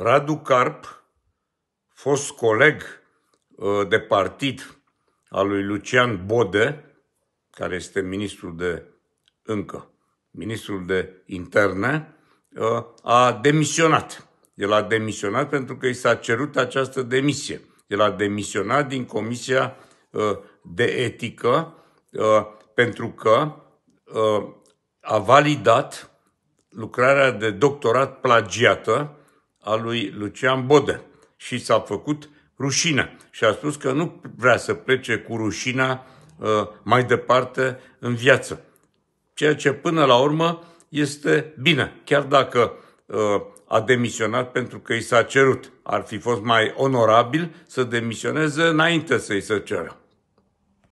Radu Carp, fost coleg uh, de partid al lui Lucian Bode, care este ministrul de încă, ministrul de interne, uh, a demisionat. El a demisionat pentru că i s-a cerut această demisie. El a demisionat din Comisia uh, de Etică pentru că a validat lucrarea de doctorat plagiată a lui Lucian Bode și s-a făcut rușină și a spus că nu vrea să plece cu rușina uh, mai departe în viață. Ceea ce până la urmă este bine, chiar dacă uh, a demisionat pentru că i s-a cerut. Ar fi fost mai onorabil să demisioneze înainte să i se ceră.